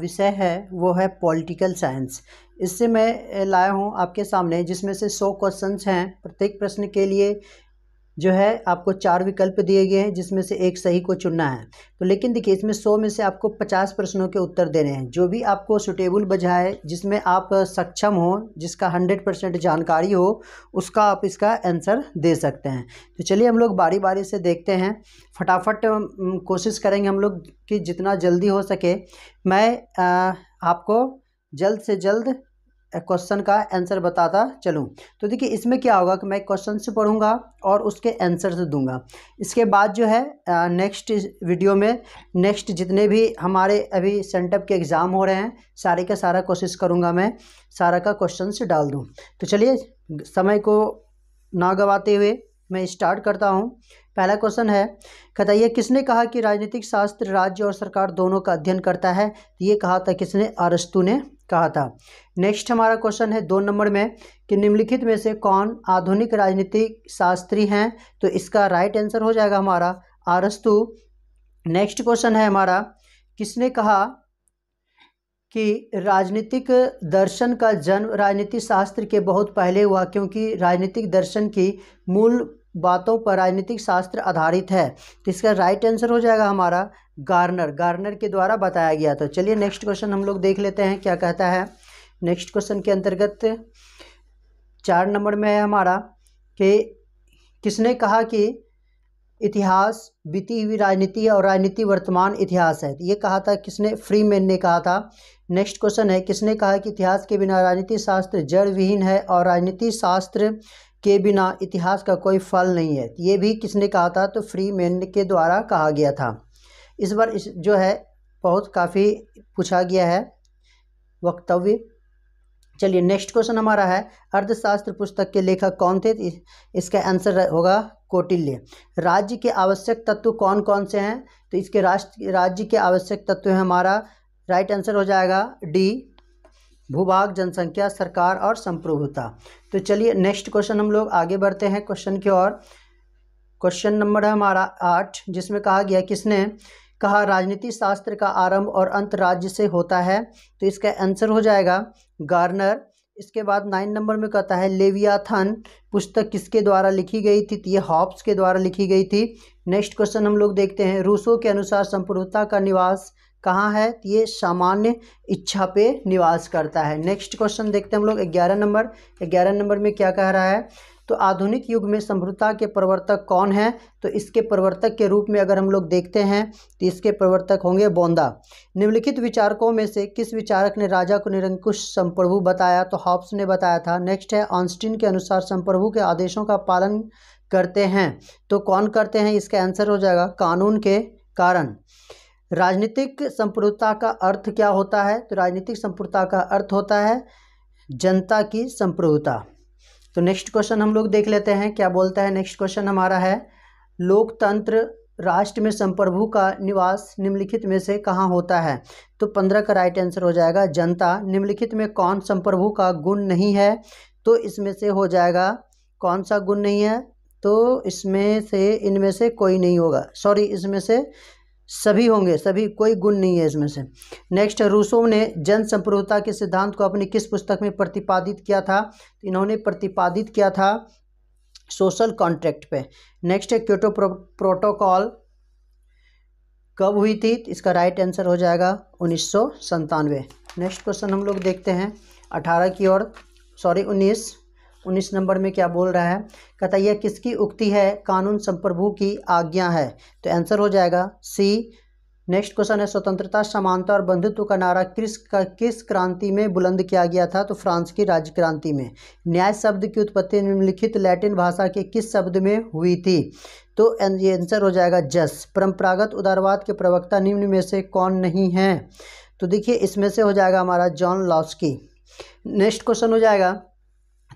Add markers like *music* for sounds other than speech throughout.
विषय है वो है पॉलिटिकल साइंस इससे मैं लाया हूँ आपके सामने जिसमें से सौ क्वेश्चंस हैं प्रत्येक प्रश्न के लिए जो है आपको चार विकल्प दिए गए हैं जिसमें से एक सही को चुनना है तो लेकिन देखिए इसमें सौ में से आपको पचास प्रश्नों के उत्तर देने हैं जो भी आपको सुटेबल बजाए जिसमें आप सक्षम हो जिसका हंड्रेड परसेंट जानकारी हो उसका आप इसका आंसर दे सकते हैं तो चलिए हम लोग बारी बारी से देखते हैं फटाफट कोशिश करेंगे हम लोग कि जितना जल्दी हो सके मैं आ, आपको जल्द से जल्द क्वेश्चन का आंसर बताता चलूँ तो देखिए इसमें क्या होगा कि मैं क्वेश्चन से पढ़ूंगा और उसके आंसर से दूंगा इसके बाद जो है नेक्स्ट वीडियो में नेक्स्ट जितने भी हमारे अभी सेंटअप के एग्ज़ाम हो रहे हैं सारे का सारा कोशिश करूँगा मैं सारा का क्वेश्चन से डाल दूँ तो चलिए समय को ना गवाते हुए मैं स्टार्ट करता हूँ पहला क्वेश्चन है कहता है किसने कहा कि राजनीतिक शास्त्र राज्य और सरकार दोनों का अध्ययन करता है तो ये कहा था किसने अरस्तु ने कहा था नेक्स्ट हमारा क्वेश्चन है दो नंबर में कि निम्नलिखित में से कौन आधुनिक राजनीतिक शास्त्री हैं तो इसका राइट आंसर हो जाएगा हमारा आरस्तु नेक्स्ट क्वेश्चन है हमारा किसने कहा कि राजनीतिक दर्शन का जन्म राजनीति शास्त्र के बहुत पहले हुआ क्योंकि राजनीतिक दर्शन की मूल बातों पर राजनीतिक शास्त्र आधारित है तो इसका राइट आंसर हो जाएगा हमारा गार्नर गार्नर के द्वारा बताया गया तो चलिए नेक्स्ट क्वेश्चन हम लोग देख लेते हैं क्या कहता है नेक्स्ट क्वेश्चन के अंतर्गत चार नंबर में है हमारा कि किसने कहा कि इतिहास बीती हुई राजनीति और राजनीति वर्तमान इतिहास है तो ये कहा था किसने फ्री मैन ने कहा था नेक्स्ट क्वेश्चन है किसने कहा कि इतिहास के बिना राजनीति शास्त्र जड़ विहीन है और राजनीति शास्त्र के बिना इतिहास का कोई फल नहीं है तो ये भी किसने कहा था तो फ्री मैन के द्वारा कहा गया था इस बार इस जो है बहुत काफ़ी पूछा गया है वक्तव्य चलिए नेक्स्ट क्वेश्चन हमारा है अर्थशास्त्र पुस्तक के लेखक कौन थे इसका आंसर होगा कौटिल्य राज्य के आवश्यक तत्व कौन कौन से हैं तो इसके राष्ट्र राज्य के आवश्यक तत्व है हमारा राइट आंसर हो जाएगा डी भूभाग जनसंख्या सरकार और संप्रभुता तो चलिए नेक्स्ट क्वेश्चन हम लोग आगे बढ़ते हैं क्वेश्चन की ओर क्वेश्चन नंबर है हमारा आठ जिसमें कहा गया किसने कहा राजनीति शास्त्र का आरंभ और अंत राज्य से होता है तो इसका आंसर हो जाएगा गार्नर इसके बाद नाइन नंबर में कहता है लेवियाथन पुस्तक किसके द्वारा लिखी गई थी तो ये हॉब्स के द्वारा लिखी गई थी नेक्स्ट क्वेश्चन हम लोग देखते हैं रूसो के अनुसार संपूर्णता का निवास कहाँ है तो ये सामान्य इच्छा पे निवास करता है नेक्स्ट क्वेश्चन देखते हैं हम लोग ग्यारह नंबर ग्यारह नंबर में क्या कह रहा है तो आधुनिक युग में समरूपता के प्रवर्तक कौन हैं तो इसके प्रवर्तक के रूप में अगर हम लोग देखते हैं तो इसके प्रवर्तक होंगे बोंदा निम्नलिखित विचारकों में से किस विचारक ने राजा को निरंकुश संप्रभु बताया तो हॉब्स ने बताया था नेक्स्ट है ऑन्स्टिन के अनुसार संप्रभु के आदेशों का पालन करते हैं तो कौन करते हैं इसका आंसर हो जाएगा कानून के कारण राजनीतिक संप्रभुता का अर्थ क्या होता है तो राजनीतिक संप्रभुता का अर्थ होता है जनता की संप्रभुता तो नेक्स्ट क्वेश्चन हम लोग देख लेते हैं क्या बोलता है नेक्स्ट क्वेश्चन हमारा है लोकतंत्र राष्ट्र में संप्रभु का निवास निम्नलिखित में से कहाँ होता है तो पंद्रह का राइट आंसर हो जाएगा जनता निम्नलिखित में कौन संप्रभु का गुण नहीं है तो इसमें से हो जाएगा कौन सा गुण नहीं है तो इसमें से इनमें से कोई नहीं होगा सॉरी इसमें से सभी होंगे सभी कोई गुण नहीं है इसमें से नेक्स्ट रूसो ने जन संप्रभुता के सिद्धांत को अपनी किस पुस्तक में प्रतिपादित किया था तो इन्होंने प्रतिपादित किया था सोशल कॉन्ट्रैक्ट पे नेक्स्ट है क्योटो प्रोटोकॉल कब हुई थी तो इसका राइट आंसर हो जाएगा उन्नीस नेक्स्ट क्वेश्चन हम लोग देखते हैं अठारह की ओर सॉरी उन्नीस उन्नीस नंबर में क्या बोल रहा है कहता यह किसकी उक्ति है कानून संप्रभु की आज्ञा है तो आंसर हो जाएगा सी नेक्स्ट क्वेश्चन है स्वतंत्रता समानता और बंधुत्व का नारा किस का किस क्रांति में बुलंद किया गया था तो फ्रांस की राज्य क्रांति में न्याय शब्द की उत्पत्ति निम्नलिखित लैटिन भाषा के किस शब्द में हुई थी तो ये आंसर हो जाएगा जस परंपरागत उदारवाद के प्रवक्ता निम्न में से कौन नहीं हैं तो देखिए इसमें से हो जाएगा हमारा जॉन लॉस्की नेक्स्ट क्वेश्चन हो जाएगा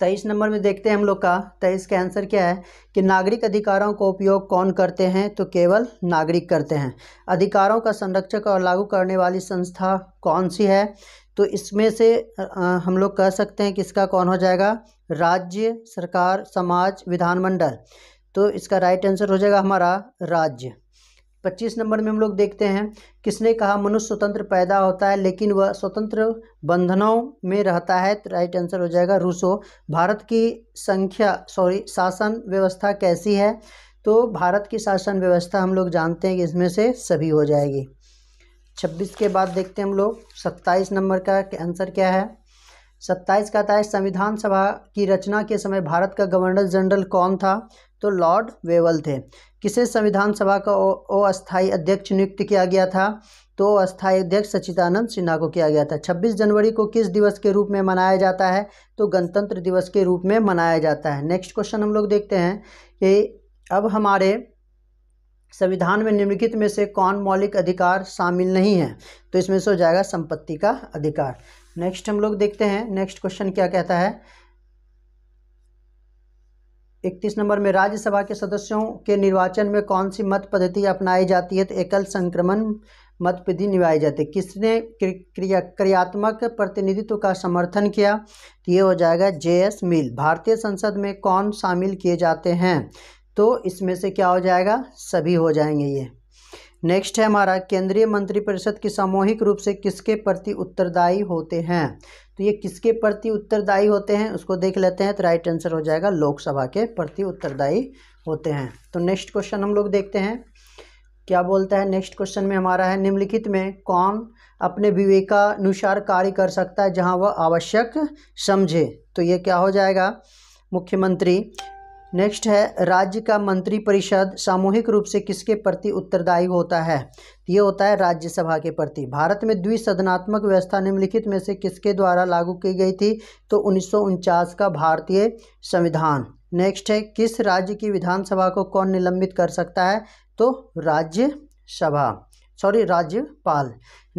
तेईस नंबर में देखते हैं हम लोग का तेईस का आंसर क्या है कि नागरिक अधिकारों का उपयोग कौन करते हैं तो केवल नागरिक करते हैं अधिकारों का संरक्षक और लागू करने वाली संस्था कौन सी है तो इसमें से हम लोग कह सकते हैं कि इसका कौन हो जाएगा राज्य सरकार समाज विधानमंडल तो इसका राइट आंसर हो जाएगा हमारा राज्य पच्चीस नंबर में हम लोग देखते हैं किसने कहा मनुष्य स्वतंत्र पैदा होता है लेकिन वह स्वतंत्र बंधनों में रहता है तो राइट आंसर हो जाएगा रूसो भारत की संख्या सॉरी शासन व्यवस्था कैसी है तो भारत की शासन व्यवस्था हम लोग जानते हैं कि इसमें से सभी हो जाएगी छब्बीस के बाद देखते हैं हम लोग सत्ताईस नंबर का आंसर क्या है सत्ताईस कहता है संविधान सभा की रचना के समय भारत का गवर्नर जनरल कौन था तो लॉर्ड वेवल थे किसे संविधान सभा का अस्थायी अध्यक्ष नियुक्त किया गया था तो अस्थायी अध्यक्ष सचिदानंद सिन्हा को किया गया था 26 जनवरी को किस दिवस के रूप में मनाया जाता है तो गणतंत्र दिवस के रूप में मनाया जाता है नेक्स्ट क्वेश्चन हम लोग देखते हैं कि अब हमारे संविधान में निम्नलिखित में से कौन मौलिक अधिकार शामिल नहीं है तो इसमें से हो जाएगा संपत्ति का अधिकार नेक्स्ट हम लोग देखते हैं नेक्स्ट क्वेश्चन क्या कहता है इकतीस नंबर में राज्यसभा के सदस्यों के निर्वाचन में कौन सी मत पद्धति अपनाई जाती है तो एकल संक्रमण मत पद्धति निभाई जाती है किसने क्रिया क्रियात्मक प्रतिनिधित्व का समर्थन किया तो ये हो जाएगा जे एस मिल भारतीय संसद में कौन शामिल किए जाते हैं तो इसमें से क्या हो जाएगा सभी हो जाएंगे ये नेक्स्ट है हमारा केंद्रीय मंत्रिपरिषद की सामूहिक रूप से किसके प्रति उत्तरदायी होते हैं तो ये किसके प्रति उत्तरदायी होते हैं उसको देख लेते हैं तो राइट आंसर हो जाएगा लोकसभा के प्रति उत्तरदायी होते हैं तो नेक्स्ट क्वेश्चन हम लोग देखते हैं क्या बोलता है नेक्स्ट क्वेश्चन में हमारा है निम्नलिखित में कौन अपने विवेकानुसार कार्य कर सकता है जहाँ वह आवश्यक समझे तो ये क्या हो जाएगा मुख्यमंत्री नेक्स्ट है राज्य का मंत्रिपरिषद सामूहिक रूप से किसके प्रति उत्तरदायी होता है तो ये होता है राज्यसभा के प्रति भारत में द्विसदनात्मक व्यवस्था निम्नलिखित में से किसके द्वारा लागू की गई थी तो उन्नीस का भारतीय संविधान नेक्स्ट है किस राज्य की विधानसभा को कौन निलंबित कर सकता है तो राज्यसभा सॉरी राज्यपाल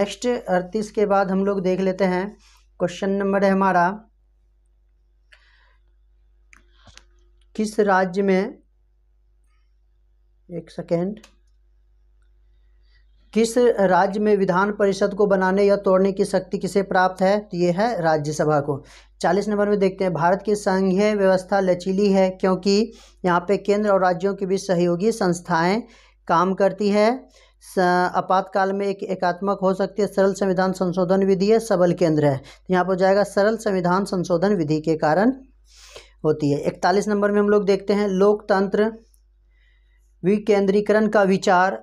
नेक्स्ट अड़तीस के बाद हम लोग देख लेते हैं क्वेश्चन नंबर है हमारा किस राज्य में एक सेकेंड किस राज्य में विधान परिषद को बनाने या तोड़ने की शक्ति किसे प्राप्त है तो ये है राज्यसभा को चालीस नंबर में देखते हैं भारत की संघीय व्यवस्था लचीली है क्योंकि यहाँ पे केंद्र और राज्यों के बीच सहयोगी संस्थाएं काम करती है आपातकाल में एक एकात्मक हो सकती है सरल संविधान संशोधन विधि है सबल केंद्र है तो यहाँ पर जाएगा सरल संविधान संशोधन विधि के कारण होती है इकतालीस नंबर में हम लोग देखते हैं लोकतंत्र विकेंद्रीकरण का विचार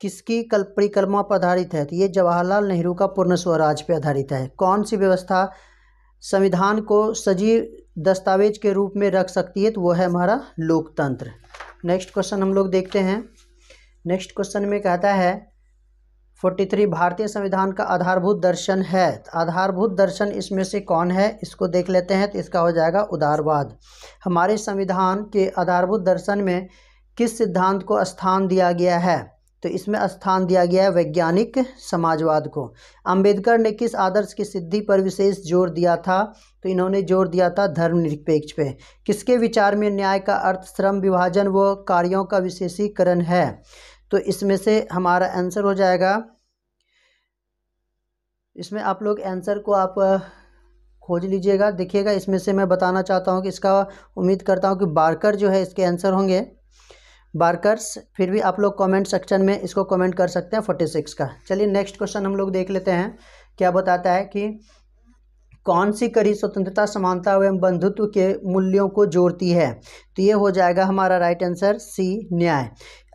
किसकी कल परिक्रमा पर आधारित है तो ये जवाहरलाल नेहरू का पूर्ण स्वराज पर आधारित है कौन सी व्यवस्था संविधान को सजीव दस्तावेज के रूप में रख सकती है तो वो है हमारा लोकतंत्र नेक्स्ट क्वेश्चन हम लोग देखते हैं नेक्स्ट क्वेश्चन में कहता है 43 भारतीय संविधान का आधारभूत दर्शन है आधारभूत दर्शन इसमें से कौन है इसको देख लेते हैं तो इसका हो जाएगा उदारवाद हमारे संविधान के आधारभूत दर्शन में किस सिद्धांत को स्थान दिया गया है तो इसमें स्थान दिया गया है वैज्ञानिक समाजवाद को अंबेडकर ने किस आदर्श की सिद्धि पर विशेष जोर दिया था तो इन्होंने जोर दिया था धर्मनिरपेक्ष पे किसके विचार में न्याय का अर्थ श्रम विभाजन व कार्यों का विशेषीकरण है तो इसमें से हमारा आंसर हो जाएगा इसमें आप लोग आंसर को आप खोज लीजिएगा देखिएगा इसमें से मैं बताना चाहता हूँ कि इसका उम्मीद करता हूँ कि बारकर जो है इसके आंसर होंगे बारकर्स फिर भी आप लोग कमेंट सेक्शन में इसको कमेंट कर सकते हैं फोर्टी सिक्स का चलिए नेक्स्ट क्वेश्चन हम लोग देख लेते हैं क्या बताता है कि कौन सी कड़ी स्वतंत्रता समानता एवं बंधुत्व के मूल्यों को जोड़ती है तो ये हो जाएगा हमारा राइट आंसर सी न्याय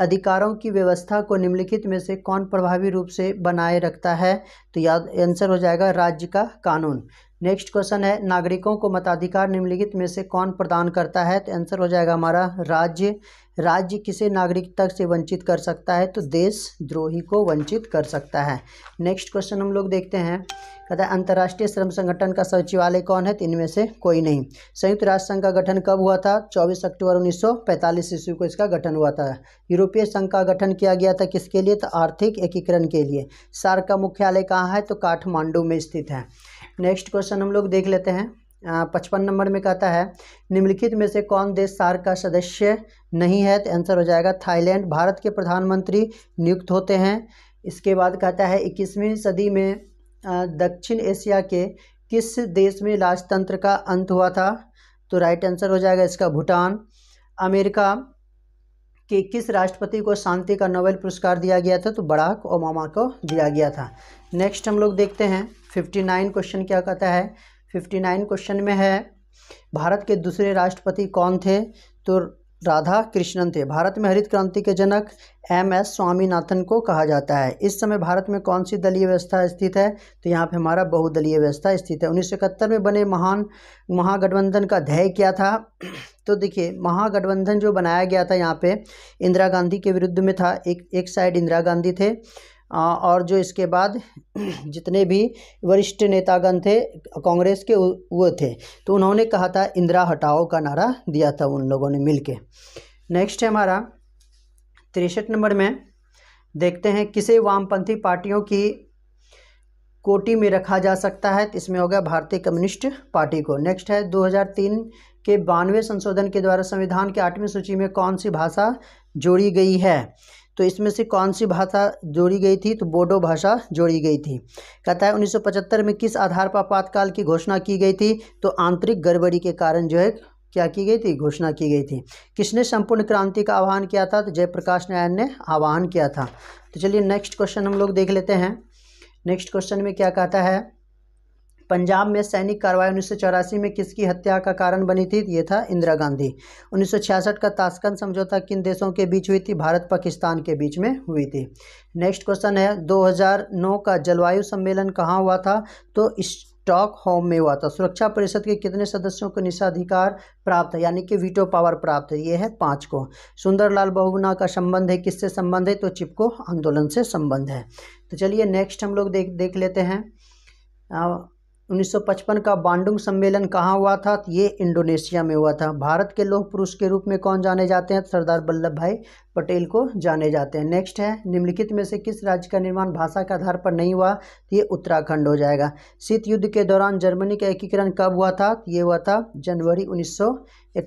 अधिकारों की व्यवस्था को निम्नलिखित में से कौन प्रभावी रूप से बनाए रखता है तो याद आंसर हो जाएगा राज्य का कानून नेक्स्ट क्वेश्चन है नागरिकों को मताधिकार निम्नलिखित में से कौन प्रदान करता है तो आंसर हो जाएगा हमारा राज्य राज्य किसे नागरिकता से वंचित कर सकता है तो देशद्रोही को वंचित कर सकता है नेक्स्ट क्वेश्चन हम लोग देखते हैं कहता है अंतर्राष्ट्रीय श्रम संगठन का सचिवालय कौन है तो इनमें से कोई नहीं संयुक्त राष्ट्र संघ का गठन कब हुआ था 24 अक्टूबर 1945 ईस्वी को इसका गठन हुआ था यूरोपीय संघ का गठन किया गया था किसके लिए तो आर्थिक एकीकरण के लिए सार का मुख्यालय कहाँ है तो काठमांडू में स्थित है नेक्स्ट क्वेश्चन हम लोग देख लेते हैं पचपन नंबर में कहता है निम्नलिखित में से कौन देश सार का सदस्य नहीं है तो आंसर हो जाएगा थाईलैंड भारत के प्रधानमंत्री नियुक्त होते हैं इसके बाद कहता है इक्कीसवीं सदी में दक्षिण एशिया के किस देश में राजतंत्र का अंत हुआ था तो राइट आंसर हो जाएगा इसका भूटान अमेरिका के किस राष्ट्रपति को शांति का नोबेल पुरस्कार दिया गया था तो बराक ओबामा को दिया गया था नेक्स्ट हम लोग देखते हैं फिफ्टी नाइन क्वेश्चन क्या कहता है फिफ्टी नाइन क्वेश्चन में है भारत के दूसरे राष्ट्रपति कौन थे तो राधा कृष्णन थे भारत में हरित क्रांति के जनक एम एस स्वामीनाथन को कहा जाता है इस समय भारत में कौन सी दलीय व्यवस्था स्थित है तो यहाँ पे हमारा बहुदलीय व्यवस्था स्थित है उन्नीस में बने महान महागठबंधन का ध्यय क्या था तो देखिए महागठबंधन जो बनाया गया था यहाँ पे इंदिरा गांधी के विरुद्ध में था एक एक साइड इंदिरा गांधी थे और जो इसके बाद *clears throat* जितने भी वरिष्ठ नेतागण थे कांग्रेस के वो थे तो उन्होंने कहा था इंदिरा हटाओ का नारा दिया था उन लोगों ने मिल के नेक्स्ट है हमारा तिरसठ नंबर में देखते हैं किसे वामपंथी पार्टियों की कोटी में रखा जा सकता है तो इसमें होगा भारतीय कम्युनिस्ट पार्टी को नेक्स्ट है 2003 के बानवे संशोधन के द्वारा संविधान के आठवीं सूची में कौन सी भाषा जोड़ी गई है तो इसमें से कौन सी भाषा जोड़ी गई थी तो बोडो भाषा जोड़ी गई थी कहता है 1975 में किस आधार पर आपातकाल की घोषणा की गई थी तो आंतरिक गड़बड़ी के कारण जो है क्या की गई थी घोषणा की गई थी किसने संपूर्ण क्रांति का आह्वान किया था तो जयप्रकाश नारायण ने आह्वान किया था तो चलिए नेक्स्ट क्वेश्चन हम लोग देख लेते हैं नेक्स्ट क्वेश्चन में क्या कहता है पंजाब में सैनिक कार्रवाई उन्नीस में किसकी हत्या का कारण बनी थी ये था इंदिरा गांधी 1966 का तास्कन समझौता किन देशों के बीच हुई थी भारत पाकिस्तान के बीच में हुई थी नेक्स्ट क्वेश्चन है 2009 का जलवायु सम्मेलन कहाँ हुआ था तो स्टॉक होम में हुआ था सुरक्षा परिषद के कितने सदस्यों को निषाधिकार प्राप्त है यानी कि वीटो पावर प्राप्त है ये है पाँच को सुंदरलाल बहुगुना का संबंध है किससे संबंध है तो चिपको आंदोलन से संबंध है तो चलिए नेक्स्ट हम लोग देख देख लेते हैं 1955 का बांडुंग सम्मेलन कहाँ हुआ था ये इंडोनेशिया में हुआ था भारत के लोह पुरुष के रूप में कौन जाने जाते हैं सरदार वल्लभ भाई पटेल को जाने जाते हैं नेक्स्ट है निम्नलिखित में से किस राज्य का निर्माण भाषा के आधार पर नहीं हुआ ये उत्तराखंड हो जाएगा शीत युद्ध के दौरान जर्मनी का एकीकरण कब हुआ था ये हुआ था जनवरी उन्नीस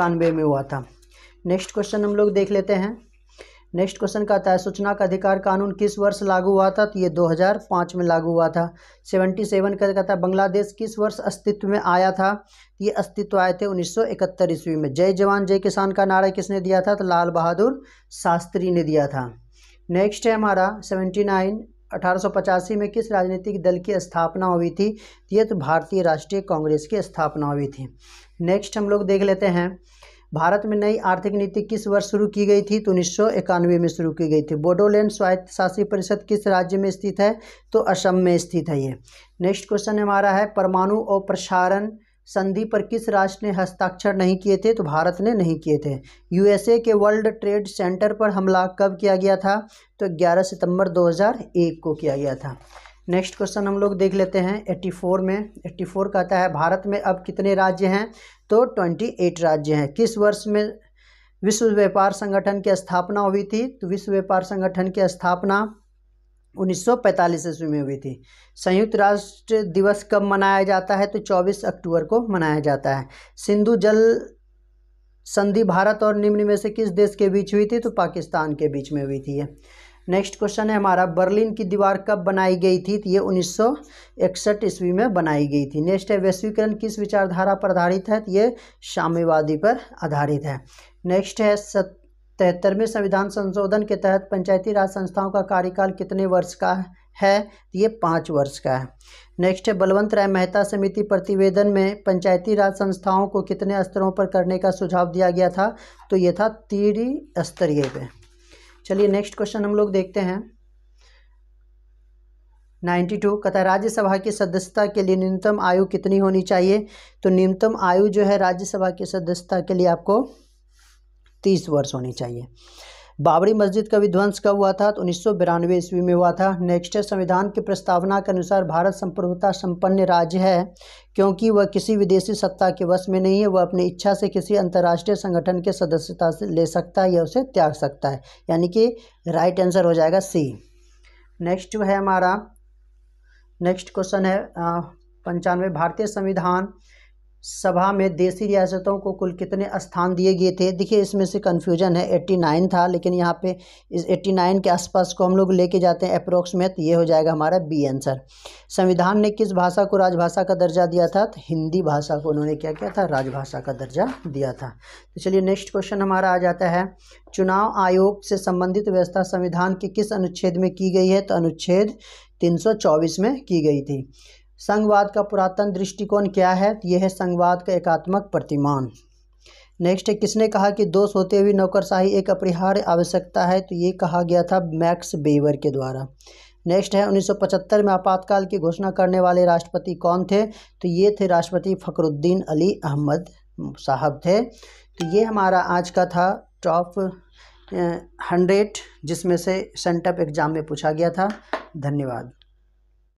में हुआ था नेक्स्ट क्वेश्चन हम लोग देख लेते हैं नेक्स्ट क्वेश्चन कहता है सूचना का अधिकार कानून किस वर्ष लागू हुआ था तो ये 2005 में लागू हुआ था 77 का कहता है बांग्लादेश किस वर्ष अस्तित्व में आया था तो ये अस्तित्व आए थे 1971 ईस्वी में जय जवान जय किसान का नारा किसने दिया था तो लाल बहादुर शास्त्री ने दिया था नेक्स्ट है हमारा सेवेंटी नाइन अठारह में किस राजनीतिक दल की स्थापना हुई थी तो ये तो भारतीय राष्ट्रीय कांग्रेस की स्थापना हुई थी नेक्स्ट हम लोग देख लेते हैं भारत में नई आर्थिक नीति किस वर्ष शुरू की गई थी तो उन्नीस में शुरू की गई थी बोडोलैंड स्वायत्त शासी परिषद किस राज्य में स्थित है तो असम में स्थित है ये नेक्स्ट क्वेश्चन हमारा है परमाणु और प्रसारण संधि पर किस राष्ट्र ने हस्ताक्षर नहीं किए थे तो भारत ने नहीं किए थे यूएसए के वर्ल्ड ट्रेड सेंटर पर हमला कब किया गया था तो 11 सितंबर 2001 को किया गया था नेक्स्ट क्वेश्चन हम लोग देख लेते हैं 84 में 84 कहता है भारत में अब कितने राज्य हैं तो 28 राज्य हैं किस वर्ष में विश्व व्यापार संगठन की स्थापना हुई थी तो विश्व व्यापार संगठन की स्थापना 1945 ईस्वी में हुई थी संयुक्त राष्ट्र दिवस कब मनाया जाता है तो 24 अक्टूबर को मनाया जाता है सिंधु जल संधि भारत और निम्न में से किस देश के बीच हुई थी तो पाकिस्तान के बीच में हुई थी नेक्स्ट क्वेश्चन है हमारा बर्लिन की दीवार कब बनाई गई थी तो ये उन्नीस सौ इकसठ ईस्वी में बनाई गई थी नेक्स्ट है वैश्वीकरण किस विचारधारा पर आधारित है तो ये साम्यवादी पर आधारित है नेक्स्ट है सत तिहत्तरवें संविधान संशोधन के तहत पंचायती राज संस्थाओं का कार्यकाल कितने वर्ष का है तो ये पाँच वर्ष का है नेक्स्ट है बलवंत राय मेहता समिति प्रतिवेदन में पंचायती राज संस्थाओं को कितने स्तरों पर करने का सुझाव दिया गया था तो ये था स्तरीय पे चलिए नेक्स्ट क्वेश्चन हम लोग देखते हैं नाइन्टी टू कथा राज्यसभा की सदस्यता के लिए न्यूनतम आयु कितनी होनी चाहिए तो न्यूनतम आयु जो है राज्यसभा की सदस्यता के लिए आपको तीस वर्ष होनी चाहिए बाबरी मस्जिद का विध्वंस कब हुआ था तो उन्नीस सौ बिरानवे ईस्वी में हुआ था नेक्स्ट है संविधान की प्रस्तावना के अनुसार भारत संप्रभुता संपन्न राज्य है क्योंकि वह किसी विदेशी सत्ता के वश में नहीं है वह अपनी इच्छा से किसी अंतर्राष्ट्रीय संगठन के सदस्यता से ले सकता है या उसे त्याग सकता है यानी कि राइट आंसर हो जाएगा सी नेक्स्ट है हमारा नेक्स्ट क्वेश्चन है पंचानवे भारतीय संविधान सभा में देसी रियासतों को कुल कितने स्थान दिए गए थे देखिए इसमें से कन्फ्यूजन है एट्टी नाइन था लेकिन यहाँ पे इस एट्टी नाइन के आसपास को हम लोग लेके जाते हैं अप्रोक्स में तो ये हो जाएगा हमारा बी आंसर संविधान ने किस भाषा को राजभाषा का दर्जा दिया था तो हिंदी भाषा को उन्होंने क्या किया था राजभाषा का दर्जा दिया था तो चलिए नेक्स्ट क्वेश्चन हमारा आ जाता है चुनाव आयोग से संबंधित व्यवस्था संविधान के किस अनुच्छेद में की गई है तो अनुच्छेद तीन में की गई थी संघवाद का पुरातन दृष्टिकोण क्या है यह है संघवाद का एकात्मक प्रतिमान नेक्स्ट है किसने कहा कि दोष होते हुए नौकरशाही एक अपरिहार्य आवश्यकता है तो ये कहा गया था मैक्स बेवर के द्वारा नेक्स्ट है 1975 में आपातकाल की घोषणा करने वाले राष्ट्रपति कौन थे तो ये थे राष्ट्रपति फ़खरुद्दीन अली अहमद साहब थे तो ये हमारा आज का था टॉप हंड्रेड जिसमें से सेंटअप एग्ज़ाम में पूछा गया था धन्यवाद